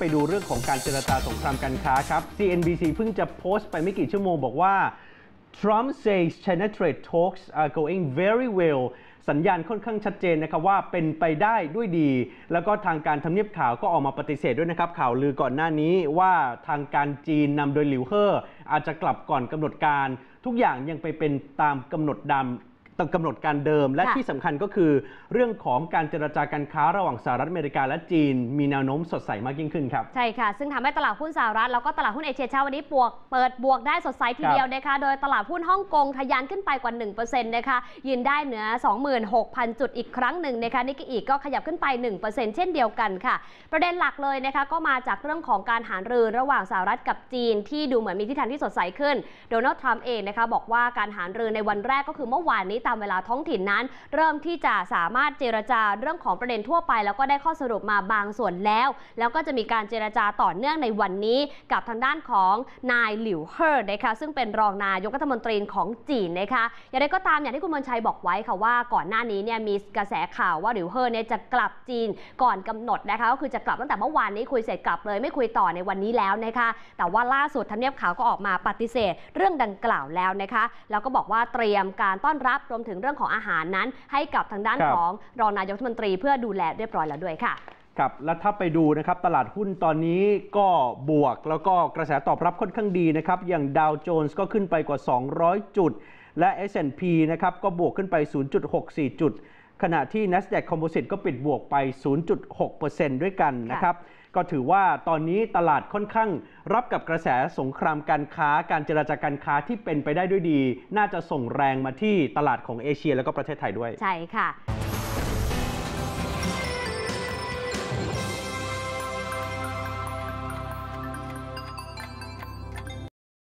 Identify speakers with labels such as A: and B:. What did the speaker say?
A: ไปดูเรื่องของการเจรจาสงครามการค้าครับ CNBC เพิ่งจะโพสต์ไปไม่กี่ชั่วโมงบอกว่า Trump says China trade talks are going very well สัญญาณค่อนข้างชัดเจนนะครับว่าเป็นไปได้ด้วยดี แล้วก็ทางการทำเนียบข่าวก็ออกมาปฏิเสธด้วยนะครับข่าวลือก่อนหน้านี้ว่าทางการจีนนำโดยหลิวเฮออาจจะกลับก่อนกำหนดการทุกอย่างยังไปเป็นตามกำหนดดำต่กำหนดการเดิมและที่สำคัญก็คือ เรื่องของการเจรจาการค้าระหว่างสหรัฐอเมริกาและจีน มีแนวโน้มสดใสมากยิ่งขึ้นครับ
B: ใช่ค่ะ ซึ่งทำให้ตลาดหุ้นสหรัฐแล้วก็ตลาดหุ้นเอเชียเช้าวันนี้บวกเปิดบวกได้สดใสทีเดียวนะคะโดยตลาดหุ้นฮ่องกงทะยานขึ้นไปกว่า1%นะคะยืนได้เหนือ 26,000 จุดอีกครั้งหนึ่งนะคะนิกก็อีกก็ขยับขึ้นไป 1%เช่นเดียวกันค่ะ ประเด็นหลักเลยนะคะก็มาจากเรื่องของการหารรือระหว่างสหรัฐกับจีน ที่ดูเหมือนมีทิศทางที่สดใสขึ้นโดนัลด์ทรัมป์เองนะคะบอกว่าการหารรือในวันแรกก็คือเมื่อวานนี้ตามเวลาท้องถิ่นนั้นเริ่มที่จะสามารถเจรจาเรื่องของประเด็นทั่วไปแล้วก็ได้ข้อสรุปมาบางส่วนแล้ว แล้วก็จะมีการเจรจาต่อเนื่องในวันนี้กับทางด้านของนายหลิวเฮอร์นะคะซึ่งเป็นรองนายกรัฐมนตรีของจีนนะคะอย่างไรก็ตามอย่างที่คุณมนชัยบอกไว้ค่ะว่าก่อนหน้านี้เนี่ยมีกระแสข่าวว่าหลิวเฮอร์เนี่ยจะกลับจีนก่อนกำหนดนะคะก็คือจะกลับตั้งแต่เมื่อวานนี้คุยเสร็จกลับเลยไม่คุยต่อในวันนี้แล้วนะคะแต่ว่าล่าสุดทำเนียบข่าวก็ออกมาปฏิเสธเรื่องดังกล่าวแล้วนะคะแล้วก็บอกว่าเตรียมการต้อนรับวมถึงเรื่องของอาหารนั้นให้กับทางด้านของรองนายกรัฐมนตรีเพื่อดูแลเรียบร้อยแล้วด้วยค่ะ
A: ครับ และถ้าไปดูนะครับ ตลาดหุ้นตอนนี้ก็บวกแล้วก็กระแสตอบรับค่อนข้างดีนะครับ อย่างดาวโจนส์ก็ขึ้นไปกว่า 200 จุด และ S&P นะครับก็บวกขึ้นไป 0.64 จุดขณะที่ NASDAQ Composite ก็ปิดบวกไป 0.6%ด้วยกันนะครับ ก็ถือว่าตอนนี้ตลาดค่อนข้างรับกับกระแสสงครามการค้า การเจราจาการค้าที่เป็นไปได้ด้วยดี น่าจะส่งแรงมาที่ตลาดของเอเชียแล้วก็ประเทศไทยด้วย ใช่ค่ะ